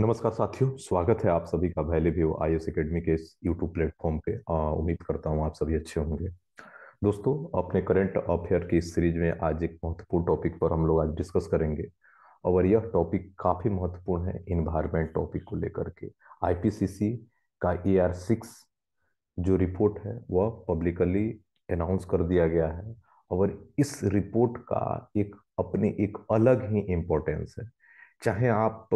नमस्कार साथियों स्वागत है आप सभी का पहले भी आई एस अकेडमी के इस यूट्यूब प्लेटफॉर्म पे उम्मीद करता हूँ आप सभी अच्छे होंगे दोस्तों अपने करंट अफेयर की इस सीरीज में आज एक महत्वपूर्ण टॉपिक पर हम लोग आज डिस्कस करेंगे और यह टॉपिक काफ़ी महत्वपूर्ण है इन्वायरमेंट टॉपिक को लेकर के आईपीसीसी का ए आर सिक्स जो रिपोर्ट है वह पब्लिकली अनाउंस कर दिया गया है और इस रिपोर्ट का एक अपने एक अलग ही इम्पोर्टेंस है चाहे आप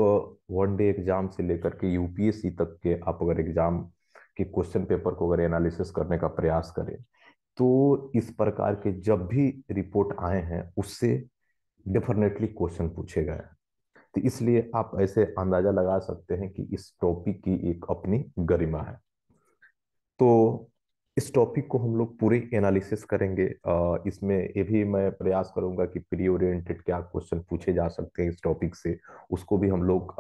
वन डे एग्जाम से लेकर के यूपीएससी तक के आप अगर एग्जाम के क्वेश्चन पेपर को अगर एनालिसिस करने का प्रयास करें तो इस प्रकार के जब भी रिपोर्ट आए हैं उससे डेफिनेटली क्वेश्चन पूछे गए हैं तो इसलिए आप ऐसे अंदाजा लगा सकते हैं कि इस टॉपिक की एक अपनी गरिमा है तो इस टॉपिक को हम लोग पूरे एनालिसिस करेंगे इसमें ये भी मैं प्रयास करूंगा कि प्री ओरिएंटेड क्या क्वेश्चन पूछे जा सकते हैं इस टॉपिक से उसको भी हम लोग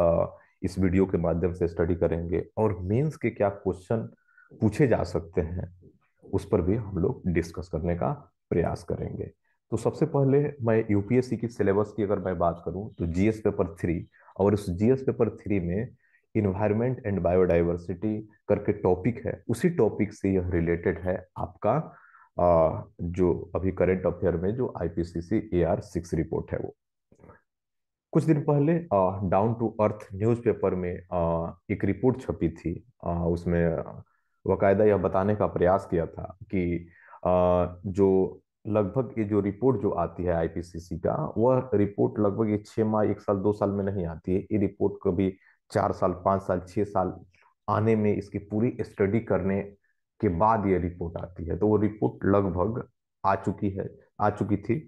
इस वीडियो के माध्यम से स्टडी करेंगे और मेंस के क्या क्वेश्चन पूछे जा सकते हैं उस पर भी हम लोग डिस्कस करने का प्रयास करेंगे तो सबसे पहले मैं यूपीएससी की सिलेबस की अगर मैं बात करूँ तो जीएस पेपर थ्री और उस जीएस पेपर थ्री में इन्वायरमेंट एंड बायोडाइवर्सिटी करके टॉपिक है उसी टॉपिक से यह रिलेटेड है आपका आ, जो अभी करेंट अफेयर में जो आईपीसीसी एआर सिक्स रिपोर्ट है वो कुछ दिन पहले डाउन टू अर्थ न्यूज़पेपर में आ, एक रिपोर्ट छपी थी आ, उसमें बाकायदा यह बताने का प्रयास किया था कि आ, जो लगभग ये जो रिपोर्ट जो आती है आईपीसीसी का वह रिपोर्ट लगभग ये छः माह एक साल दो साल में नहीं आती है ये रिपोर्ट कभी चार साल पाँच साल छः साल आने में इसकी पूरी स्टडी करने के बाद ये रिपोर्ट आती है तो वो रिपोर्ट लगभग आ चुकी है आ चुकी थी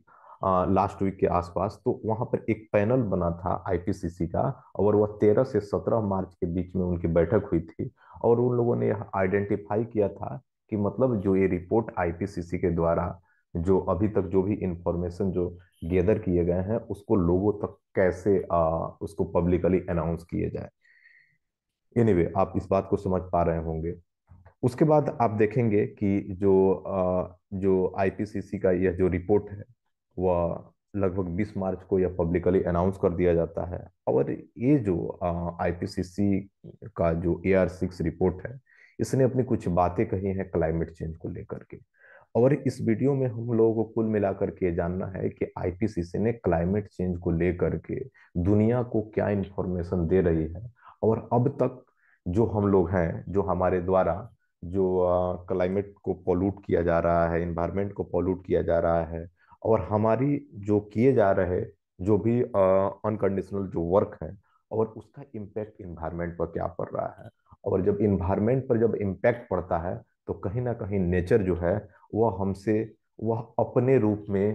आ, लास्ट वीक के आसपास तो वहाँ पर एक पैनल बना था आईपीसीसी का और वह तेरह से सत्रह मार्च के बीच में उनकी बैठक हुई थी और उन लोगों ने आइडेंटिफाई किया था कि मतलब जो ये रिपोर्ट आईपीसीसी के द्वारा जो अभी तक जो भी इंफॉर्मेशन जो गैदर किए गए हैं उसको लोगों तक कैसे आ, उसको पब्लिकली अनाउंस किए जाए एनीवे anyway, आप इस बात को समझ पा रहे होंगे उसके बाद आप देखेंगे कि जो जो आईपीसीसी का यह जो रिपोर्ट है वह लगभग 20 मार्च को यह पब्लिकली अनाउंस कर दिया जाता है और ये जो आईपीसीसी का जो ए आर सिक्स रिपोर्ट है इसने अपनी कुछ बातें कही हैं क्लाइमेट चेंज को लेकर के और इस वीडियो में हम लोगों को कुल मिलाकर के जानना है कि आईपीसीसी ने क्लाइमेट चेंज को लेकर के दुनिया को क्या इन्फॉर्मेशन दे रही है और अब तक जो हम लोग हैं जो हमारे द्वारा जो क्लाइमेट को पोल्यूट किया जा रहा है इन्वायरमेंट को पोल्यूट किया जा रहा है और हमारी जो किए जा रहे जो भी अनकंडीशनल जो वर्क है और उसका इम्पैक्ट इन्वायरमेंट पर क्या पड़ रहा है और जब इन्वायरमेंट पर जब इम्पैक्ट पड़ता है तो कहीं ना कहीं नेचर जो है वह हमसे वह अपने रूप में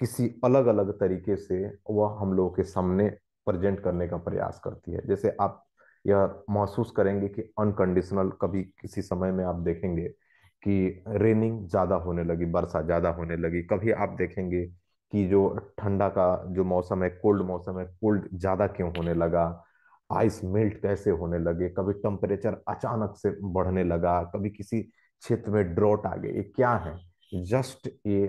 किसी अलग अलग तरीके से वह हम लोगों के सामने प्रेजेंट करने का प्रयास करती है जैसे आप यह महसूस करेंगे कि अनकंडीशनल कभी किसी समय में आप देखेंगे कि रेनिंग ज़्यादा होने लगी वर्षा ज़्यादा होने लगी कभी आप देखेंगे कि जो ठंडा का जो मौसम है कोल्ड मौसम है कोल्ड ज़्यादा क्यों होने लगा आइस मेल्ट कैसे होने लगे कभी टेम्परेचर अचानक से बढ़ने लगा कभी किसी क्षेत्र में ड्रॉट आ गए ये क्या है जस्ट ये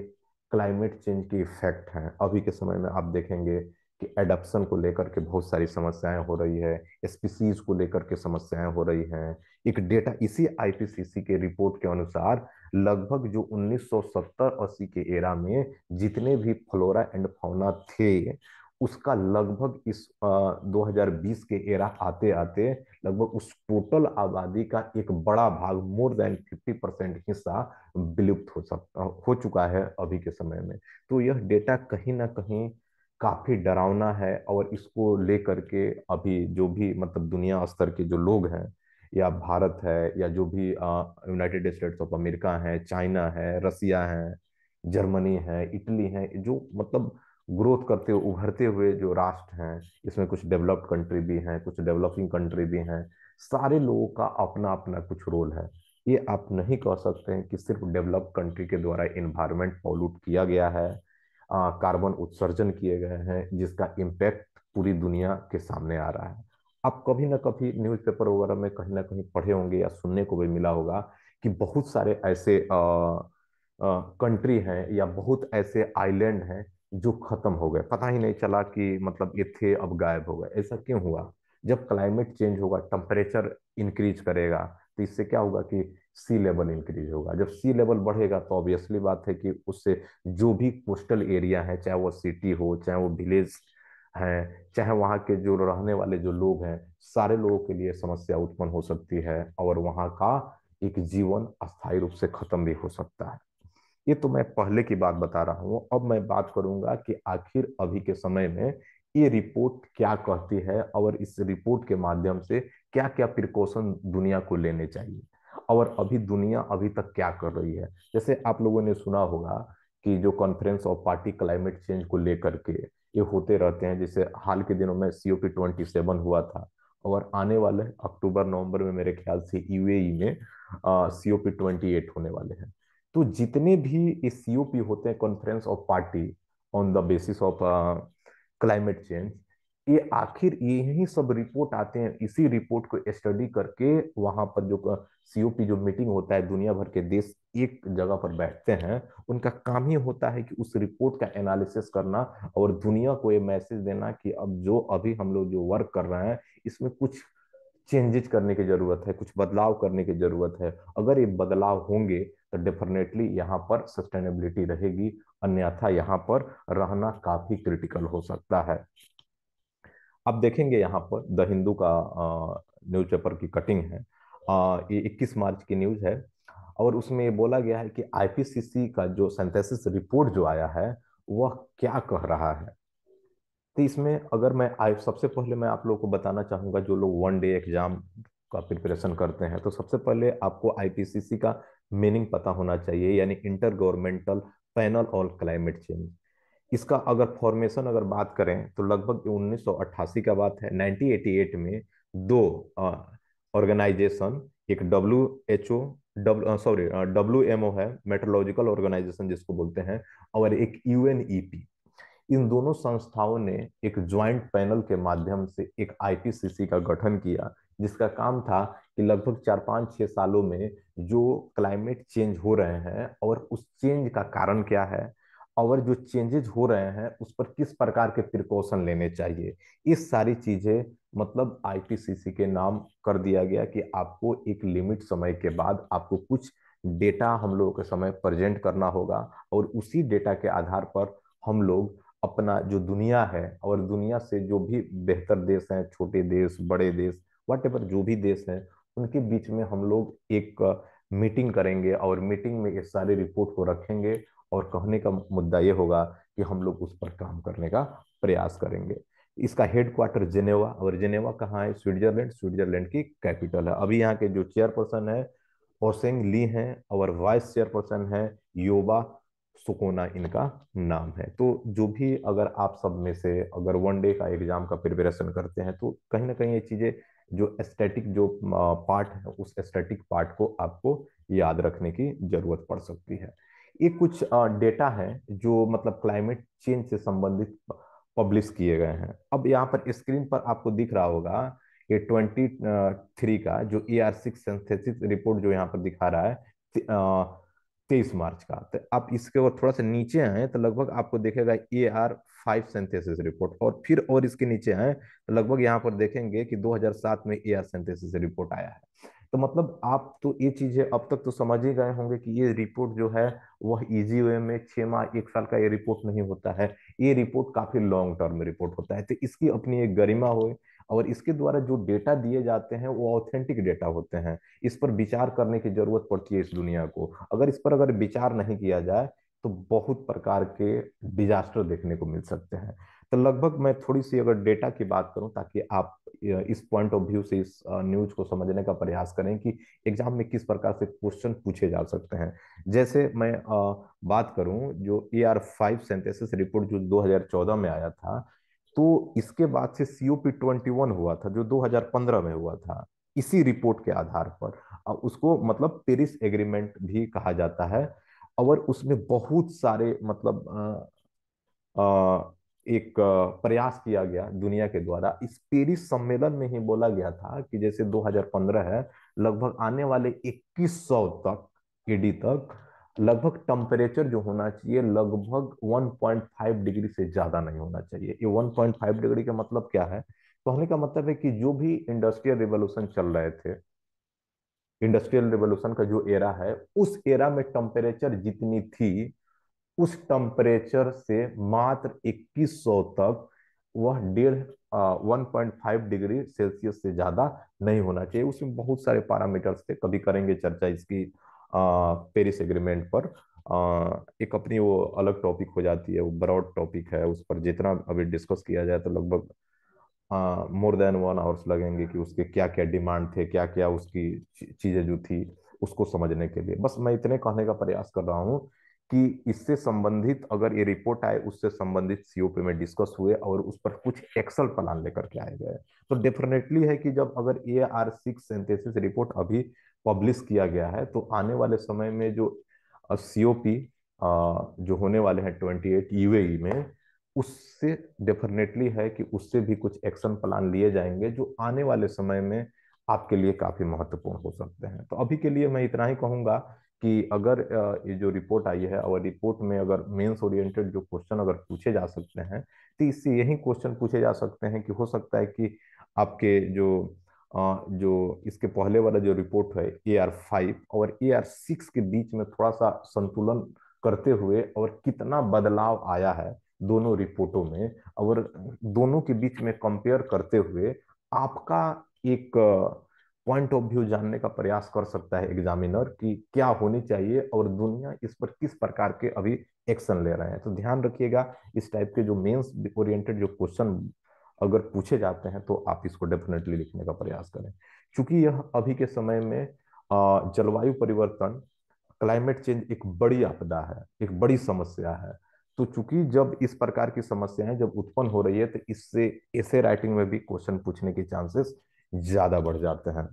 क्लाइमेट चेंज की इफेक्ट है अभी के समय में आप देखेंगे कि एडप्शन को लेकर के बहुत सारी समस्याएं हो रही है स्पीसीज को लेकर के समस्याएं हो रही हैं एक डेटा इसी आईपीसीसी के रिपोर्ट के अनुसार लगभग जो 1970 सौ के एरा में जितने भी फ्लोरा एंड फौना थे उसका लगभग इस आ, 2020 के एरा आते आते लगभग उस टोटल आबादी का एक बड़ा भाग मोर देन 50 परसेंट हिस्सा विलुप्त हो सकता हो चुका है अभी के समय में तो यह डेटा कहीं ना कहीं काफी डरावना है और इसको लेकर के अभी जो भी मतलब दुनिया स्तर के जो लोग हैं या भारत है या जो भी यूनाइटेड स्टेट्स ऑफ अमेरिका है चाइना है रसिया है जर्मनी है इटली है जो मतलब ग्रोथ करते हुए उभरते हुए जो राष्ट्र हैं इसमें कुछ डेवलप्ड कंट्री भी हैं कुछ डेवलपिंग कंट्री भी हैं सारे लोगों का अपना अपना कुछ रोल है ये आप नहीं कह सकते हैं कि सिर्फ डेवलप कंट्री के द्वारा इन्वायरमेंट पॉल्यूट किया गया है कार्बन उत्सर्जन किए गए हैं जिसका इम्पैक्ट पूरी दुनिया के सामने आ रहा है आप कभी ना कभी न्यूज़पेपर वगैरह में कहीं ना कहीं पढ़े होंगे या सुनने को भी मिला होगा कि बहुत सारे ऐसे कंट्री हैं या बहुत ऐसे आइलैंड हैं जो खत्म हो गए पता ही नहीं चला कि मतलब ये थे अब गायब हो गए ऐसा क्यों हुआ जब क्लाइमेट चेंज होगा टेम्परेचर इंक्रीज करेगा तो इससे क्या होगा कि सी लेवल इंक्रीज होगा जब सी लेवल बढ़ेगा तो ऑब्वियसली बात है कि उससे जो भी कोस्टल एरिया है चाहे वो सिटी हो चाहे वो विलेज है चाहे वहाँ के जो रहने वाले जो लोग हैं सारे लोगों के लिए समस्या उत्पन्न हो सकती है और वहाँ का एक जीवन अस्थायी रूप से खत्म भी हो सकता है ये तो मैं पहले की बात बता रहा हूँ अब मैं बात करूंगा कि आखिर अभी के समय में ये रिपोर्ट क्या कहती है और इस रिपोर्ट के माध्यम से क्या क्या प्रिकॉशन दुनिया को लेने चाहिए और अभी दुनिया अभी तक क्या कर रही है जैसे आप लोगों ने सुना होगा कि जो conference of party climate change को लेकर के ये होते रहते हैं जैसे हाल के दिनों में C O P twenty seven हुआ था और आने वाले अक्टूबर नवंबर में मेरे ख्याल से यूएई e में C O P twenty eight होने वाले हैं तो जितने भी इस सी ओ पी होते हैं conference of party on the basis of climate change ये आखिर यही सब रिपोर्ट आते हैं इसी रिपोर्ट को स्टडी करके वहां पर जो सीओपी जो मीटिंग होता है दुनिया भर के देश एक जगह पर बैठते हैं उनका काम ही होता है कि उस रिपोर्ट का एनालिसिस करना और दुनिया को ये मैसेज देना कि अब जो अभी हम लोग जो वर्क कर रहे हैं इसमें कुछ चेंजेस करने की जरूरत है कुछ बदलाव करने की जरूरत है अगर ये बदलाव होंगे तो डेफिनेटली यहाँ पर सस्टेनेबिलिटी रहेगी अन्यथा यहाँ पर रहना काफी क्रिटिकल हो सकता है आप देखेंगे यहाँ पर द हिंदू का न्यूज़पेपर की कटिंग है ये इक्कीस मार्च की न्यूज़ है और उसमें ये बोला गया है कि आईपीसीसी का जो सेंथेसिस रिपोर्ट जो आया है वह क्या कह रहा है तो इसमें अगर मैं आई सबसे पहले मैं आप लोगों को बताना चाहूँगा जो लोग वन डे एग्जाम का प्रिपरेशन करते हैं तो सबसे पहले आपको आईपीसीसी का मीनिंग पता होना चाहिए यानी intergovernmental panel on climate change इसका अगर फॉर्मेशन अगर बात करें तो लगभग उन्नीस का बात है 1988 में दो ऑर्गेनाइजेशन एक W H O sorry W M O है मेट्रोलॉजिकल ऑर्गेनाइजेशन जिसको बोलते हैं और एक यू एन ई पी इन दोनों संस्थाओं ने एक ज्वाइंट पैनल के माध्यम से एक आईपीसीसी का गठन किया जिसका काम था कि लगभग चार पाँच छः सालों में जो क्लाइमेट चेंज हो रहे हैं और उस चेंज का कारण क्या है और जो चेंजेज हो रहे हैं उस पर किस प्रकार के प्रिकॉशन लेने चाहिए इस सारी चीजें मतलब आईटीसीसी के नाम कर दिया गया कि आपको एक लिमिट समय के बाद आपको कुछ डेटा हम लोगों के समय प्रेजेंट करना होगा और उसी डेटा के आधार पर हम लोग अपना जो दुनिया है और दुनिया से जो भी बेहतर देश हैं छोटे देश बड़े देश वट जो भी देश हैं उनके बीच में हम लोग एक मीटिंग करेंगे और मीटिंग में ये सारे रिपोर्ट को रखेंगे और कहने का मुद्दा ये होगा कि हम लोग उस पर काम करने का प्रयास करेंगे इसका हेडक्वार्टर जेनेवा और जेनेवा कहाँ है स्विट्जरलैंड स्विट्जरलैंड की कैपिटल है अभी यहाँ के जो चेयरपर्सन है ओसेंग ली है और वाइस चेयरपर्सन है योबा सुकोना इनका नाम है तो जो भी अगर आप सब में से अगर वन डे का एग्जाम का प्रिपरेशन करते हैं तो कहीं ना कहीं ये चीज़ें जो एस्टेटिक जो पार्ट है उस एस्टेटिक पार्ट को आपको याद रखने की जरूरत पड़ सकती है ये कुछ डेटा है जो मतलब क्लाइमेट चेंज से संबंधित पब्लिश किए गए हैं अब यहाँ पर स्क्रीन पर आपको दिख रहा होगा ये ट्वेंटी थ्री का जो ए आर सिक्स रिपोर्ट जो यहाँ पर दिखा रहा है तेईस मार्च का तो आप इसके वो थोड़ा सा नीचे आए तो लगभग आपको देखेगा A R five synthesis report और फिर और इसके नीचे आए तो लगभग यहाँ पर देखेंगे कि 2007 में ए आर सेंथेसिस रिपोर्ट आया है तो मतलब आप तो ये चीजें अब तक तो समझ ही गए होंगे कि ये रिपोर्ट जो है वह इजी वे में छह माह एक साल का ये रिपोर्ट नहीं होता है ये रिपोर्ट काफी लॉन्ग टर्म रिपोर्ट होता है तो इसकी अपनी एक गरिमा हो और इसके द्वारा जो डेटा दिए जाते हैं वो ऑथेंटिक डेटा होते हैं इस पर विचार करने की जरूरत पड़ती है इस दुनिया को अगर इस पर अगर विचार नहीं किया जाए तो बहुत प्रकार के डिजास्टर देखने को मिल सकते हैं तो लगभग मैं थोड़ी सी अगर डेटा की बात करूं ताकि आप इस पॉइंट ऑफ व्यू से इस न्यूज को समझने का प्रयास करें कि एग्जाम में किस प्रकार से क्वेश्चन पूछे जा सकते हैं जैसे मैं बात करूं जो A R five synthesis report जो 2014 में आया था तो इसके बाद से सीओपी ट्वेंटी वन हुआ था जो 2015 में हुआ था इसी रिपोर्ट के आधार पर उसको मतलब पेरिस एग्रीमेंट भी कहा जाता है और उसमें बहुत सारे मतलब आ, आ, एक प्रयास किया गया दुनिया के द्वारा इस पेरिस सम्मेलन में ही बोला गया था कि जैसे 2015 है लगभग आने वाले 2100 तक एडी तक लगभग टेम्परेचर जो होना चाहिए लगभग 1.5 डिग्री से ज्यादा नहीं होना चाहिए ये 1.5 डिग्री का मतलब क्या है कहने का मतलब है कि जो भी इंडस्ट्रियल रिवोल्यूशन चल रहे थे इंडस्ट्रियल रिवोल्यूशन का जो एरा है उस एरा में टेम्परेचर जितनी थी उस टेम्परेचर से मात्र 2100 तक वह डेढ़ one point five degree Celsius से ज्यादा नहीं होना चाहिए उसमें बहुत सारे पैरामीटर्स थे कभी करेंगे चर्चा इसकी पेरिस एग्रीमेंट पर आ, एक अपनी वो अलग टॉपिक हो जाती है वो ब्रॉड टॉपिक है उस पर जितना अभी डिस्कस किया जाए तो लगभग मोर देन वन आवर्स लगेंगे कि उसके क्या क्या डिमांड थे क्या क्या उसकी चीजें जो थी उसको समझने के लिए बस मैं इतने कहने का प्रयास कर रहा हूँ कि इससे संबंधित अगर ये रिपोर्ट आए उससे संबंधित सीओपी में डिस्कस हुए और उस पर कुछ एक्सल प्लान लेकर के आए गए तो डेफिनेटली है कि जब अगर A R six synthesis report अभी पब्लिश किया गया है तो आने वाले समय में जो सीओपी जो होने वाले हैं ट्वेंटी एट यूएई में उससे डेफिनेटली है कि उससे भी कुछ एक्शन प्लान लिए जाएंगे जो आने वाले समय में आपके लिए काफी महत्वपूर्ण हो सकते हैं तो अभी के लिए मैं इतना ही कहूंगा कि अगर ये जो रिपोर्ट आई है और रिपोर्ट में अगर मेंस ओरिएंटेड जो क्वेश्चन अगर पूछे जा सकते हैं तो इससे यही क्वेश्चन पूछे जा सकते हैं कि हो सकता है कि आपके जो जो इसके पहले वाला जो रिपोर्ट है ए आर फाइव और ए आर सिक्स के बीच में थोड़ा सा संतुलन करते हुए और कितना बदलाव आया है दोनों रिपोर्टों में और दोनों के बीच में कंपेयर करते हुए आपका एक पॉइंट ऑफ व्यू जानने का प्रयास कर सकता है एग्जामिनर कि क्या होनी चाहिए और दुनिया इस पर किस प्रकार के अभी एक्शन ले रहे हैं तो ध्यान रखिएगा इस टाइप के जो मेंस ओरिएंटेड जो क्वेश्चन अगर पूछे जाते हैं तो आप इसको डेफिनेटली लिखने का प्रयास करें चूंकि यह अभी के समय में जलवायु परिवर्तन क्लाइमेट चेंज एक बड़ी आपदा है एक बड़ी समस्या है तो चूंकि जब इस प्रकार की समस्याएं जब उत्पन्न हो रही है तो इससे ऐसे राइटिंग में भी क्वेश्चन पूछने के चांसेस ज्यादा बढ़ जाते हैं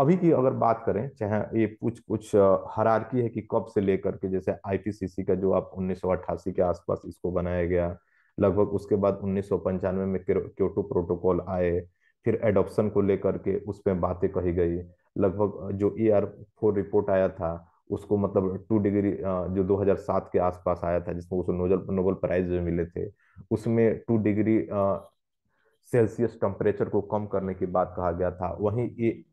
अभी की अगर बात करें चाहे ये कुछ कुछ हरारकी है कि कब से लेकर के जैसे आईपीसीसी का जो आप उन्नीस के आसपास इसको बनाया गया लगभग उसके बाद उन्नीस में क्योटो प्रोटोकॉल आए फिर एडॉप्शन को लेकर के उसमें बातें कही गई लगभग जो E e R four report आया था उसको मतलब टू डिग्री जो 2007 के आसपास आया था जिसमें उसको नोबल नोबल प्राइज मिले थे उसमें टू डिग्री सेल्सियस टेम्परेचर को कम करने की बात कहा गया था वहीं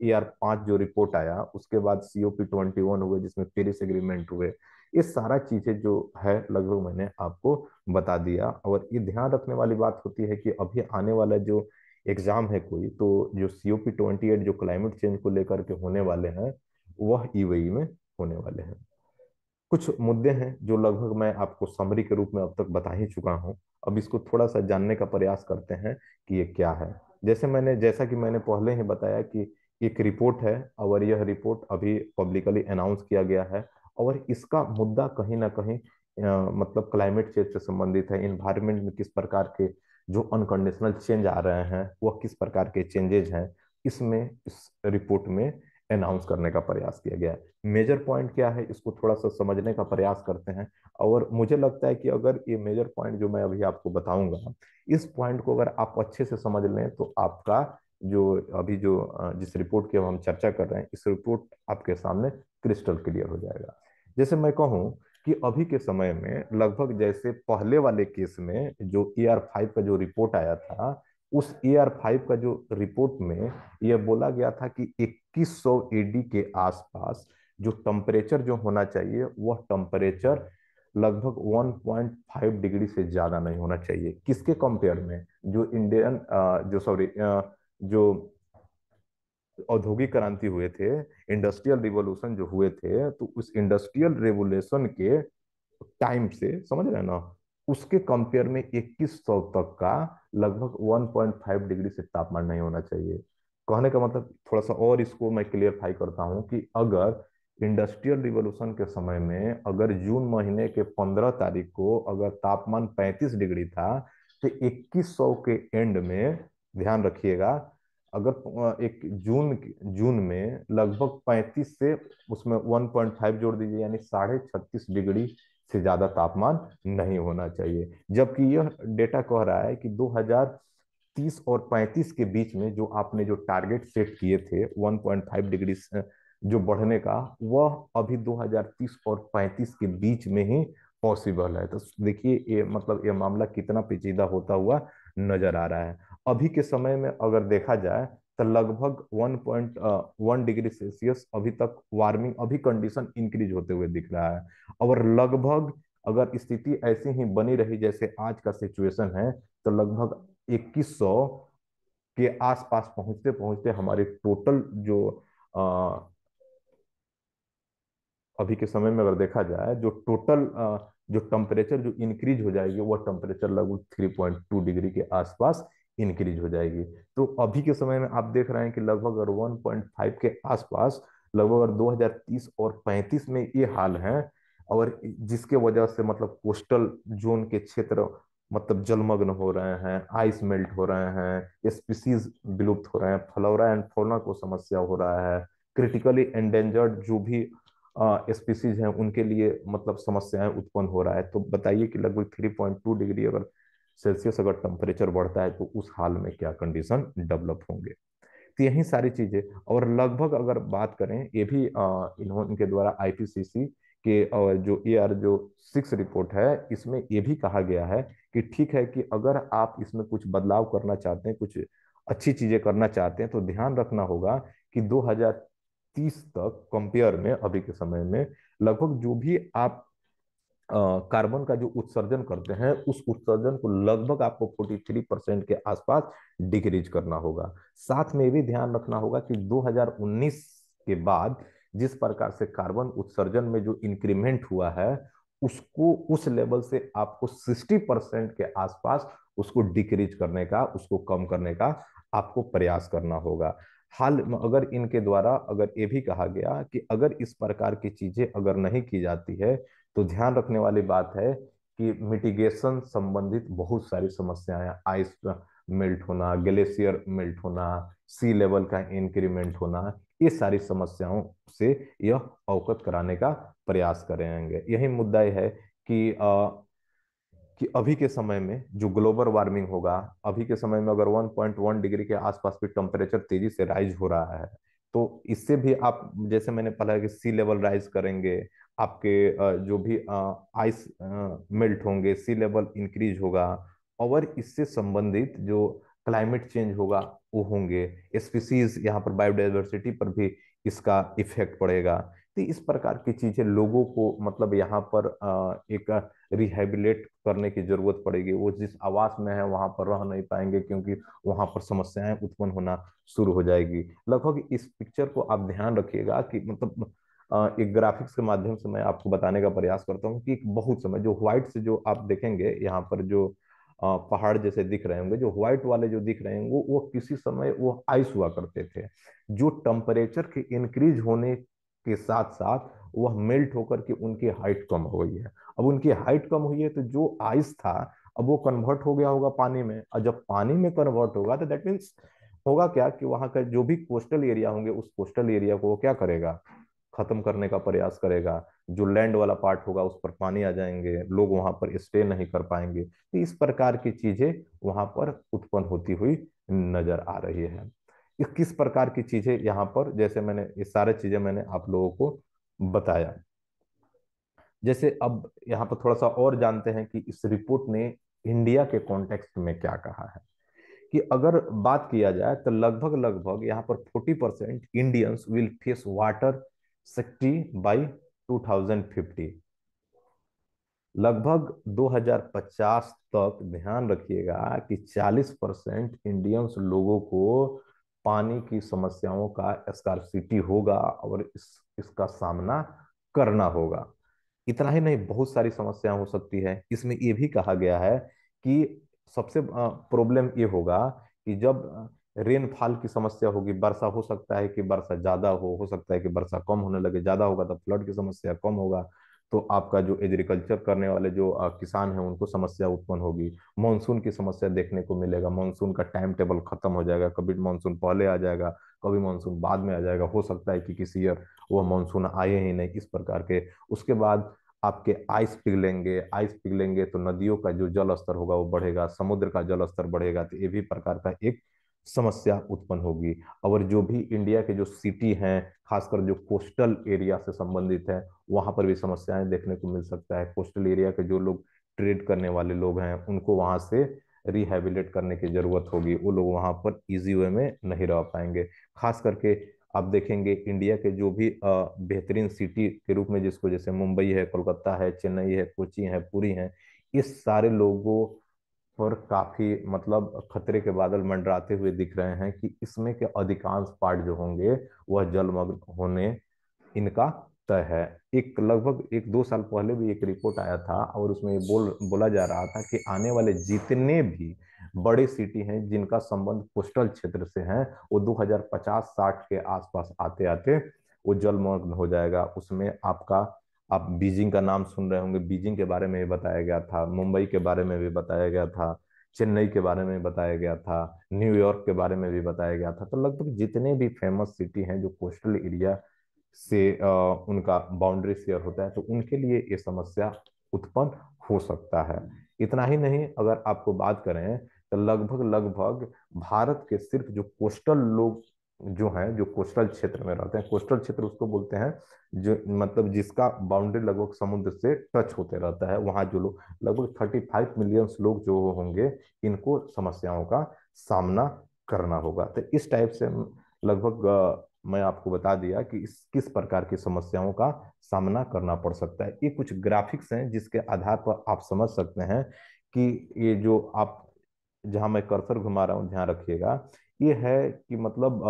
ए आर पांच जो रिपोर्ट आया उसके बाद सीओपी ट्वेंटी वन हुए जिसमें पेरिस एग्रीमेंट हुए ये सारा चीजें जो है लगभग मैंने आपको बता दिया और ये ध्यान रखने वाली बात होती है कि अभी आने वाला जो एग्जाम है कोई तो जो सीओपी ट्वेंटी एट जो क्लाइमेट चेंज को लेकर के होने वाले हैं वह ईवीई e e में होने वाले हैं कुछ मुद्दे हैं जो लगभग मैं आपको समरी के रूप में अब तक बता ही चुका हूँ अब इसको थोड़ा सा जानने का प्रयास करते हैं कि ये क्या है जैसे मैंने जैसा कि मैंने पहले ही बताया कि एक रिपोर्ट है और यह रिपोर्ट अभी पब्लिकली अनाउंस किया गया है और इसका मुद्दा कहीं ना कहीं आ, मतलब क्लाइमेट चेंज से संबंधित है इन्वायरमेंट में किस प्रकार के जो अनकंडीशनल चेंज आ रहे हैं वह किस प्रकार के चेंजेज हैं इसमें इस रिपोर्ट में अनाउंस करने का प्रयास किया गया है मेजर पॉइंट क्या है इसको थोड़ा सा समझने का प्रयास करते हैं और मुझे लगता है कि अगर ये मेजर पॉइंट जो मैं अभी आपको बताऊंगा इस पॉइंट को अगर आप अच्छे से समझ लें तो आपका जो अभी जो जिस रिपोर्ट की हम चर्चा कर रहे हैं इस रिपोर्ट आपके सामने क्रिस्टल क्लियर हो जाएगा जैसे मैं कहूँ कि अभी के समय में लगभग जैसे पहले वाले केस में जो ए आर फाइव का जो रिपोर्ट आया था उस ए आर फाइव का जो रिपोर्ट में यह बोला गया था कि 2100 एडी के आसपास जो टम्परेचर जो होना चाहिए वह टेम्परेचर लगभग 1.5 डिग्री से ज्यादा नहीं होना चाहिए किसके कंपेयर में जो इंडियन जो सॉरी जो औद्योगिक क्रांति हुए थे इंडस्ट्रियल रिवोल्यूशन जो हुए थे तो उस इंडस्ट्रियल रेवोल्यूशन के टाइम से समझ रहे ना उसके कंपेयर में इक्कीस सौ तक का लगभग 1.5 डिग्री से तापमान नहीं होना चाहिए कहने का मतलब थोड़ा सा और इसको मैं क्लियरफाई करता हूँ कि अगर इंडस्ट्रियल रिवोल्यूशन के समय में अगर जून महीने के 15 तारीख को अगर तापमान 35 डिग्री था तो 2100 के एंड में ध्यान रखिएगा अगर एक जून जून में लगभग 35 से उसमें 1.5 जोड़ दीजिए यानी साढ़े छत्तीस डिग्री से ज्यादा तापमान नहीं होना चाहिए जबकि यह डेटा कह रहा है कि 2030 और 35 के बीच में जो आपने जो टारगेट सेट किए थे 1.5 डिग्री जो बढ़ने का वह अभी 2030 और 35 के बीच में ही पॉसिबल है तो देखिए ये मतलब ये मामला कितना पेचीदा होता हुआ नजर आ रहा है अभी के समय में अगर देखा जाए तो लगभग 1.1 डिग्री सेल्सियस अभी तक वार्मिंग अभी कंडीशन इंक्रीज होते हुए दिख रहा है और लगभग अगर स्थिति ऐसी ही बनी रही जैसे आज का सिचुएशन है तो लगभग 2100 के आसपास पहुंचते पहुंचते हमारे टोटल जो अभी के समय में अगर देखा जाए जो टोटल जो टेम्परेचर जो इंक्रीज हो जाएगी वह टेम्परेचर लगभग थ्री पॉइंट टू डिग्री के आसपास इंक्रीज हो जाएगी तो अभी के समय में आप देख रहे हैं कि लगभग अगर वन पॉइंट फाइव के आसपास लगभग अगर दो हजार तीस और पैंतीस में ये हाल है और जिसके वजह से मतलब कोस्टल जोन के क्षेत्र मतलब जलमग्न हो रहे हैं आइस मेल्ट हो रहे हैं स्पीसीज विलुप्त हो रहे हैं फ्लोरा एंड फोना को समस्या हो रहा है क्रिटिकली एंडेंजर्ड जो भी स्पीसीज हैं उनके लिए मतलब समस्याएं उत्पन्न हो रहा है तो बताइए कि लगभग थ्री पॉइंट टू डिग्री अगर सेल्सियस अगर टेम्परेचर बढ़ता है तो उस हाल में क्या कंडीशन डेवलप होंगे तो यही सारी चीजें और लगभग अगर बात करें ये भी इन्होंने इनके द्वारा आईपीसीसी के और जो ए आर जो सिक्स रिपोर्ट है इसमें ये भी कहा गया है कि ठीक है कि अगर आप इसमें कुछ बदलाव करना चाहते हैं कुछ अच्छी चीजें करना चाहते हैं तो ध्यान रखना होगा कि तीस तक कंपेयर में अभी के समय में लगभग जो भी आप कार्बन का जो उत्सर्जन करते हैं उस उत्सर्जन को लगभग आपको 43 परसेंट के आसपास डिक्रीज करना होगा साथ में भी ध्यान रखना होगा कि 2019 के बाद जिस प्रकार से कार्बन उत्सर्जन में जो इंक्रीमेंट हुआ है उसको उस लेवल से आपको 60 परसेंट के आसपास उसको डिक्रीज करने का उसको कम करने का आपको प्रयास करना होगा हाल अगर इनके द्वारा अगर ये भी कहा गया कि अगर इस प्रकार की चीजें अगर नहीं की जाती है तो ध्यान रखने वाली बात है कि मिटिगेशन संबंधित बहुत सारी समस्याएं आइस मेल्ट होना ग्लेशियर मेल्ट होना सी लेवल का इंक्रीमेंट होना ये सारी समस्याओं से यह अवगत कराने का प्रयास करेंगे यही मुद्दा है कि कि अभी के समय में जो ग्लोबल वार्मिंग होगा अभी के समय में अगर 1.1 डिग्री के आसपास भी टेम्परेचर तेजी से राइज हो रहा है तो इससे भी आप जैसे मैंने है कि सी लेवल राइज करेंगे आपके जो भी आइस मेल्ट होंगे सी लेवल इंक्रीज होगा और इससे संबंधित जो क्लाइमेट चेंज होगा वो होंगे स्पीसीज यहाँ पर बायोडाइवर्सिटी पर भी इसका इफेक्ट पड़ेगा तो इस प्रकार की चीजें लोगों को मतलब यहाँ पर एक रिहेबिलेट करने की जरूरत पड़ेगी वो जिस आवास में है वहां पर रह नहीं पाएंगे क्योंकि वहां पर समस्याएं उत्पन्न होना शुरू हो जाएगी लगभग इस पिक्चर को आप ध्यान रखिएगा कि मतलब एक ग्राफिक्स के माध्यम से मैं आपको बताने का प्रयास करता हूँ कि बहुत समय जो व्हाइट से जो आप देखेंगे यहाँ पर जो पहाड़ जैसे दिख रहे होंगे जो व्हाइट वाले जो दिख रहे होंगे वो किसी समय वो आइस हुआ करते थे जो टेम्परेचर के इंक्रीज होने के साथ साथ वह मेल्ट होकर के उनकी हाइट कम हो गई है अब उनकी हाइट कम हुई है तो जो आइस था अब वो कन्वर्ट हो गया होगा पानी में और जब पानी में कन्वर्ट होगा तो दैट मीन्स होगा क्या कि वहां का जो भी कोस्टल एरिया होंगे उस कोस्टल एरिया को वो क्या करेगा खत्म करने का प्रयास करेगा जो लैंड वाला पार्ट होगा उस पर पानी आ जाएंगे लोग वहां पर स्टे नहीं कर पाएंगे तो इस प्रकार की चीजें वहां पर उत्पन्न होती हुई नजर आ रही है ये किस प्रकार की चीजें यहाँ पर जैसे मैंने ये सारे चीजें मैंने आप लोगों को बताया जैसे अब यहाँ पर थोड़ा सा और जानते हैं कि इस रिपोर्ट ने इंडिया के कॉन्टेक्स्ट में क्या कहा है कि अगर बात किया जाए तो लगभग लगभग यहाँ पर 40 percent Indians will face water scarcity by 2050 लगभग 2050 तक ध्यान रखिएगा कि 40 परसेंट इंडियंस लोगों को पानी की समस्याओं का स्कारसिटी होगा और इस इसका सामना करना होगा इतना ही नहीं बहुत सारी समस्या हो सकती है इसमें ये भी कहा गया है कि सबसे प्रॉब्लम ये होगा कि जब रेनफॉल की समस्या होगी वर्षा हो सकता है कि वर्षा ज्यादा हो हो सकता है कि वर्षा कम होने लगे ज्यादा होगा तो फ्लड की समस्या कम होगा तो आपका जो एग्रीकल्चर करने वाले जो किसान हैं उनको समस्या उत्पन्न होगी मानसून की समस्या देखने को मिलेगा मानसून का टाइम टेबल खत्म हो जाएगा कभी मानसून पहले आ जाएगा कभी मानसून बाद में आ जाएगा हो सकता है कि किसी ईयर वह मानसून आए ही नहीं इस प्रकार के उसके बाद आपके आइस पिघलेंगे आइस पिघलेंगे तो नदियों का जो जल स्तर होगा वो बढ़ेगा समुद्र का जल स्तर बढ़ेगा तो ये भी प्रकार का एक समस्या उत्पन्न होगी और जो भी इंडिया के जो सिटी हैं खासकर जो कोस्टल एरिया से संबंधित है वहाँ पर भी समस्याएं देखने को मिल सकता है कोस्टल एरिया के जो लोग ट्रेड करने वाले लोग हैं उनको वहाँ से रिहेबिलेट करने की ज़रूरत होगी वो लोग वहाँ पर इजी वे में नहीं रह पाएंगे खास करके आप देखेंगे इंडिया के जो भी बेहतरीन सिटी के रूप में जिसको जैसे मुंबई है कोलकाता है चेन्नई है कोची है पुरी है इस सारे लोगों पर काफ़ी मतलब खतरे के बादल मंडराते हुए दिख रहे हैं कि इसमें के अधिकांश पार्ट जो होंगे वह जलमग्न होने इनका तय है एक लगभग एक दो साल पहले भी एक रिपोर्ट आया था और उसमें बोल बोला जा रहा था कि आने वाले जितने भी बड़े सिटी हैं जिनका संबंध कोस्टल क्षेत्र से हैं वो 2050-60 के आसपास आते आते वो जलमग्न हो जाएगा उसमें आपका आप बीजिंग का नाम सुन रहे होंगे बीजिंग के बारे में भी बताया गया था मुंबई के बारे में भी बताया गया था चेन्नई के बारे में बताया गया था न्यूयॉर्क के बारे में भी बताया गया था तो लगभग जितने भी फेमस सिटी हैं जो कोस्टल एरिया से उनका बाउंड्री शेयर होता है तो उनके लिए ये समस्या उत्पन्न हो सकता है इतना ही नहीं अगर आपको बात करें तो लगभग लगभग भारत के सिर्फ जो कोस्टल लोग जो हैं जो कोस्टल क्षेत्र में रहते हैं कोस्टल क्षेत्र उसको बोलते हैं जो मतलब जिसका बाउंड्री लगभग समुद्र से टच होते रहता है वहां जो लोग लगभग थर्टी फाइव मिलियंस लोग जो होंगे इनको समस्याओं का सामना करना होगा तो इस टाइप से लगभग मैं आपको बता दिया कि इस किस प्रकार की समस्याओं का सामना करना पड़ सकता है ये कुछ ग्राफिक्स हैं जिसके आधार पर आप समझ सकते हैं कि ये जो आप जहां मैं कर्सर घुमा रहा हूँ ध्यान रखिएगा ये है कि मतलब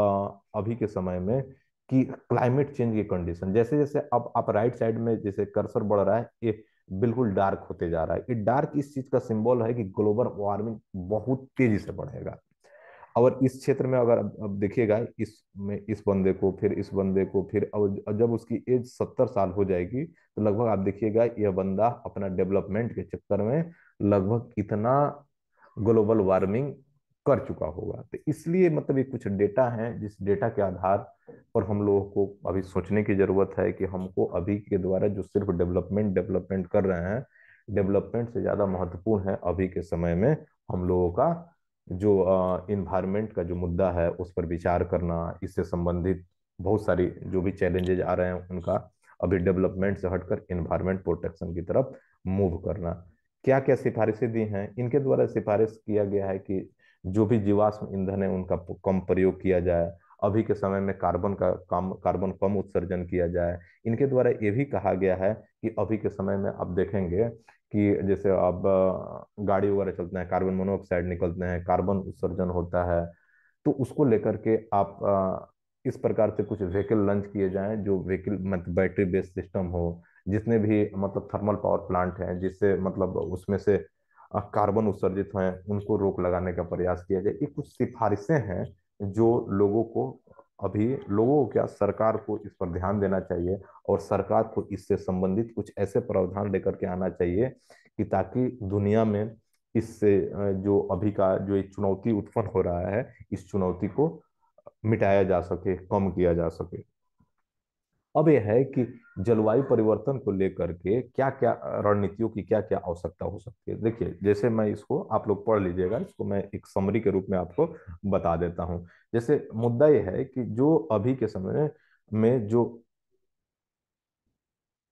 अभी के समय में कि क्लाइमेट चेंज की कंडीशन जैसे जैसे अब आप राइट साइड में जैसे कर्सर बढ़ रहा है ये बिल्कुल डार्क होते जा रहा है ये डार्क इस चीज का सिंबल है कि ग्लोबल वार्मिंग बहुत तेजी से बढ़ेगा और इस क्षेत्र में अगर अब, अब देखिएगा इस में इस बंदे को फिर इस बंदे को फिर और जब उसकी एज सत्तर साल हो जाएगी तो लगभग आप देखिएगा यह बंदा अपना डेवलपमेंट के चक्कर में लगभग इतना ग्लोबल वार्मिंग कर चुका होगा तो इसलिए मतलब ये कुछ डेटा है जिस डेटा के आधार पर हम लोगों को अभी सोचने की जरूरत है कि हमको अभी के द्वारा जो सिर्फ डेवलपमेंट डेवलपमेंट कर रहे हैं डेवलपमेंट से ज्यादा महत्वपूर्ण है अभी के समय में हम लोगों का जो इन्वायरमेंट का जो मुद्दा है उस पर विचार करना इससे संबंधित बहुत सारी जो भी चैलेंजेज आ रहे हैं उनका अभी डेवलपमेंट से हटकर इन्वायरमेंट प्रोटेक्शन की तरफ मूव करना क्या क्या सिफारिशें दी हैं इनके द्वारा सिफारिश किया गया है कि जो भी जीवाश्म ईंधन है उनका कम प्रयोग किया जाए अभी के समय में कार्बन का कम कार्बन कम उत्सर्जन किया जाए इनके द्वारा ये भी कहा गया है कि अभी के समय में आप देखेंगे कि जैसे अब गाड़ी वगैरह चलते हैं कार्बन मोनोऑक्साइड निकलते हैं कार्बन उत्सर्जन होता है तो उसको लेकर के आप इस प्रकार से कुछ व्हीकल लॉन्च किए जाएं जो व्हीकल मतलब बैटरी बेस्ड सिस्टम हो जितने भी मतलब थर्मल पावर प्लांट हैं जिससे मतलब उसमें से कार्बन उत्सर्जित हैं उनको रोक लगाने का प्रयास किया जाए ये कुछ सिफारिशें हैं जो लोगों को अभी लोगों को क्या सरकार को इस पर ध्यान देना चाहिए और सरकार को इससे संबंधित कुछ ऐसे प्रावधान लेकर के आना चाहिए कि ताकि दुनिया में इससे जो अभी का जो एक चुनौती उत्पन्न हो रहा है इस चुनौती को मिटाया जा सके कम किया जा सके अब यह है कि जलवायु परिवर्तन को लेकर के क्या क्या रणनीतियों की क्या क्या आवश्यकता हो सकती है देखिए जैसे मैं इसको आप लोग पढ़ लीजिएगा इसको मैं एक समरी के रूप में आपको बता देता हूँ जैसे मुद्दा यह है कि जो अभी के समय में जो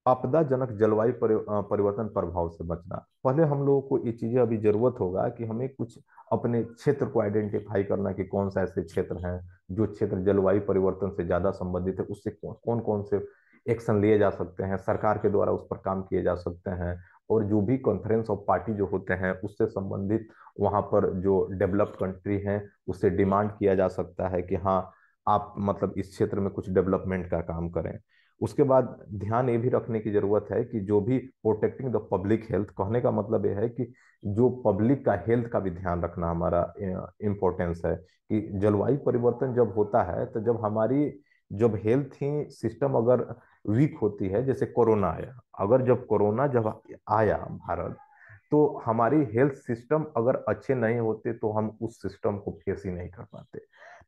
आपदाजनक जलवायु परिवर्तन प्रभाव से बचना पहले हम लोगों को ये चीज़ें अभी जरूरत होगा कि हमें कुछ अपने क्षेत्र को आइडेंटिफाई करना कि कौन सा ऐसे क्षेत्र हैं जो क्षेत्र जलवायु परिवर्तन से ज्यादा संबंधित है उससे कौन कौन से एक्शन लिए जा सकते हैं सरकार के द्वारा उस पर काम किए जा सकते हैं और जो भी कॉन्फ्रेंस ऑफ पार्टी जो होते हैं उससे संबंधित वहाँ पर जो डेवलप्ड कंट्री हैं उससे डिमांड किया जा सकता है कि हाँ आप मतलब इस क्षेत्र में कुछ डेवलपमेंट का काम करें उसके बाद ध्यान ये भी रखने की जरूरत है कि जो भी प्रोटेक्टिंग द पब्लिक हेल्थ कहने का मतलब यह है कि जो पब्लिक का हेल्थ का भी ध्यान रखना हमारा इम्पोर्टेंस है कि जलवायु परिवर्तन जब होता है तो जब हमारी जब हेल्थ ही सिस्टम अगर वीक होती है जैसे कोरोना आया अगर जब कोरोना जब आया भारत तो हमारी हेल्थ सिस्टम अगर अच्छे नहीं होते तो हम उस सिस्टम को फेस ही नहीं कर पाते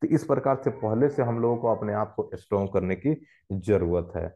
तो इस प्रकार से पहले से हम लोगों को अपने आप को स्ट्रॉन्ग करने की जरूरत है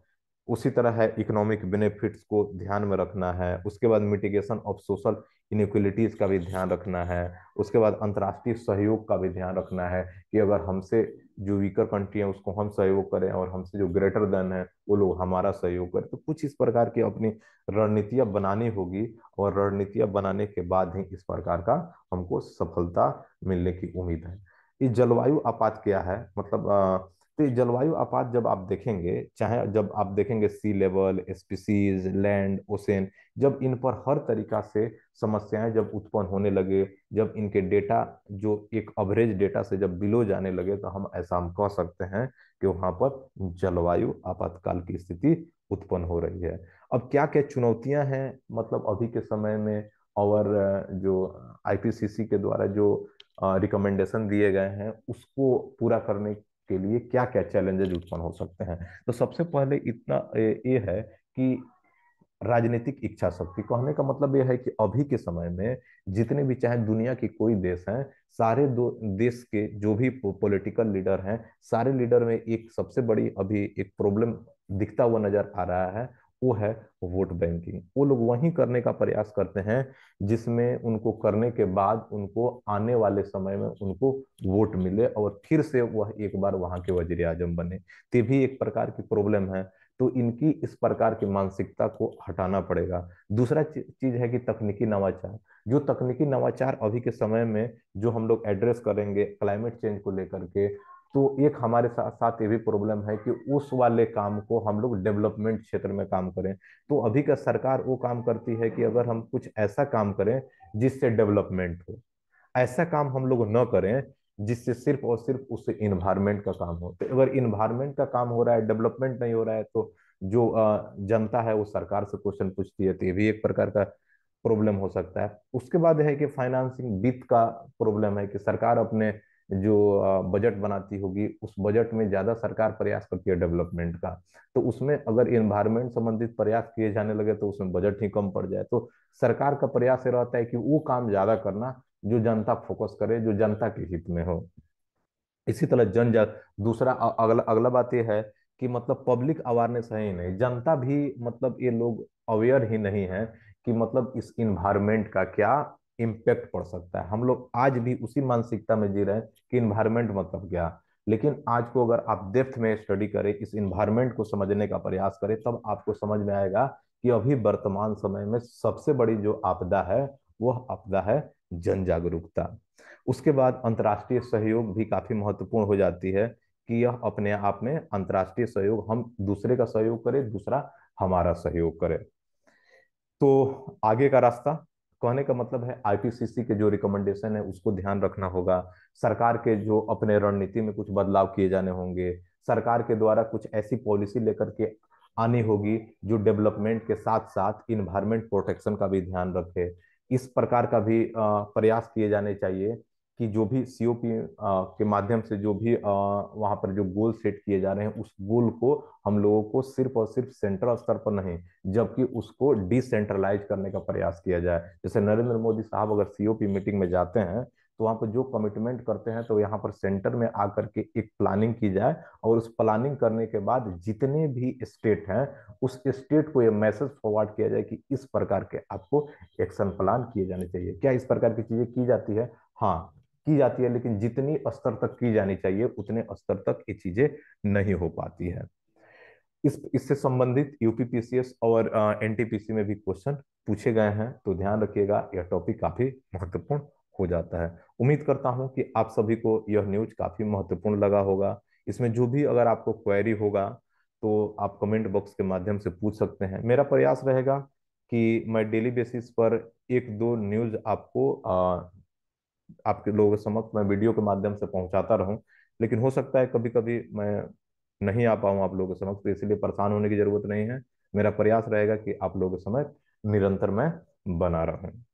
उसी तरह है इकोनॉमिक बेनिफिट्स को ध्यान में रखना है उसके बाद मिटिगेशन ऑफ सोशल इनिक्वलिटीज का भी ध्यान रखना है उसके बाद अंतर्राष्ट्रीय सहयोग का भी ध्यान रखना है कि अगर हमसे जो वीकर कंट्री है उसको हम सहयोग करें और हमसे जो ग्रेटर देन है वो लोग हमारा सहयोग करें तो कुछ इस प्रकार की अपनी रणनीतियाँ बनानी होगी और रणनीतियाँ बनाने के बाद ही इस प्रकार का हमको सफलता मिलने की उम्मीद है ये जलवायु आपात क्या है मतलब तो जलवायु आपात जब आप देखेंगे चाहे जब आप देखेंगे sea level species land ocean जब इन पर हर तरीका से समस्याएं जब उत्पन्न होने लगे जब इनके डेटा जो एक अवरेज डेटा से जब बिलो जाने लगे तो हम ऐसा हम कह सकते हैं कि वहां पर जलवायु आपातकाल की स्थिति उत्पन्न हो रही है अब क्या क्या चुनौतियां हैं मतलब अभी के समय में और जो आईपीसीसी के द्वारा जो रिकमेंडेशन दिए गए हैं उसको पूरा करने के लिए क्या क्या चैलेंजेज उत्पन्न हो सकते हैं तो सबसे पहले इतना ये है कि राजनीतिक इच्छा शक्ति कहने का मतलब यह है कि अभी के समय में जितने भी चाहे दुनिया के कोई देश हैं सारे दो देश के जो भी पॉलिटिकल लीडर हैं सारे लीडर में एक सबसे बड़ी अभी एक प्रॉब्लम दिखता हुआ नजर आ रहा है वो है वोट बैंकिंग वो लोग वही करने का प्रयास करते हैं जिसमें उनको करने के बाद उनको आने वाले समय में उनको वोट मिले और फिर से वह एक बार वहां के वजीर आजम बने ते भी एक प्रकार की प्रॉब्लम है तो इनकी इस प्रकार की मानसिकता को हटाना पड़ेगा दूसरा चीज है कि तकनीकी नवाचार जो तकनीकी नवाचार अभी के समय में जो हम लोग एड्रेस करेंगे क्लाइमेट चेंज को लेकर के तो एक हमारे साथ साथ ये भी प्रॉब्लम है कि उस वाले काम को हम लोग डेवलपमेंट क्षेत्र में काम करें तो अभी का सरकार वो काम करती है कि अगर हम कुछ ऐसा काम करें जिससे डेवलपमेंट हो ऐसा काम हम लोग न करें जिससे सिर्फ और सिर्फ उससे इन्वायरमेंट का काम हो तो अगर इन्वायरमेंट का काम हो रहा है डेवलपमेंट नहीं हो रहा है तो जो जनता है वो सरकार से क्वेश्चन पूछती है तो ये भी एक प्रकार का प्रॉब्लम हो सकता है उसके बाद है कि फाइनेंसिंग वित्त का प्रॉब्लम है कि सरकार अपने जो बजट बनाती होगी उस बजट में ज्यादा सरकार प्रयास करती है डेवलपमेंट का तो उसमें अगर इन्वायरमेंट संबंधित प्रयास किए जाने लगे तो उसमें बजट ही कम पड़ जाए तो सरकार का प्रयास रहता है कि वो काम ज्यादा करना जो जनता फोकस करे जो जनता के हित में हो इसी तरह जन दूसरा अगला अगला बात यह है कि मतलब पब्लिक अवेयरनेस है ही नहीं जनता भी मतलब ये लोग अवेयर ही नहीं है कि मतलब इस इन्वायरमेंट का क्या इम्पैक्ट पड़ सकता है हम लोग आज भी उसी मानसिकता में जी रहे हैं कि इन्वायरमेंट मतलब क्या लेकिन आज को अगर आप डेप्थ में स्टडी करें इस इन्वायरमेंट को समझने का प्रयास करें तब आपको समझ में आएगा कि अभी वर्तमान समय में सबसे बड़ी जो आपदा है वह आपदा है जन जागरूकता उसके बाद अंतर्राष्ट्रीय सहयोग भी काफी महत्वपूर्ण हो जाती है कि यह अपने आप में अंतर्राष्ट्रीय सहयोग हम दूसरे का सहयोग करें दूसरा हमारा सहयोग करे तो आगे का रास्ता कहने का मतलब है आईपीसीसी के जो रिकमेंडेशन है उसको ध्यान रखना होगा सरकार के जो अपने रणनीति में कुछ बदलाव किए जाने होंगे सरकार के द्वारा कुछ ऐसी पॉलिसी लेकर के आनी होगी जो डेवलपमेंट के साथ साथ इन्वायरमेंट प्रोटेक्शन का भी ध्यान रखे इस प्रकार का भी प्रयास किए जाने चाहिए कि जो भी सीओपी के माध्यम से जो भी वहां पर जो गोल सेट किए जा रहे हैं उस गोल को हम लोगों को सिर्फ और सिर्फ सेंट्रल स्तर पर नहीं जबकि उसको डिसेंट्रलाइज करने का प्रयास किया जाए जैसे नरेंद्र मोदी साहब अगर सीओपी मीटिंग में जाते हैं तो वहां पर जो कमिटमेंट करते हैं तो यहाँ पर सेंटर में आकर के एक प्लानिंग की जाए और उस प्लानिंग करने के बाद जितने भी स्टेट हैं उस स्टेट को यह मैसेज फॉरवर्ड किया जाए कि इस प्रकार के आपको एक्शन प्लान किए जाने चाहिए क्या इस प्रकार की चीजें की जाती है हाँ की जाती है लेकिन जितनी स्तर तक की जानी चाहिए उतने स्तर तक ये चीजें नहीं हो पाती है इस इससे संबंधित यूपीपीसीएस और एनटीपीसी में भी क्वेश्चन पूछे गए हैं तो ध्यान रखिएगा यह टॉपिक काफी महत्वपूर्ण हो जाता है उम्मीद करता हूं कि आप सभी को यह न्यूज काफी महत्वपूर्ण लगा होगा इसमें जो भी अगर आपको क्वेरी होगा तो आप कमेंट बॉक्स के माध्यम से पूछ सकते हैं मेरा प्रयास रहेगा कि मैं डेली बेसिस पर एक दो न्यूज आपको आपके लोगों के समक्ष मैं वीडियो के माध्यम से पहुंचाता रहूं लेकिन हो सकता है कभी कभी मैं नहीं आ पाऊं आप लोगों के समक्ष तो इसलिए परेशान होने की जरूरत नहीं है मेरा प्रयास रहेगा कि आप लोगों के समय निरंतर मैं बना रहूँ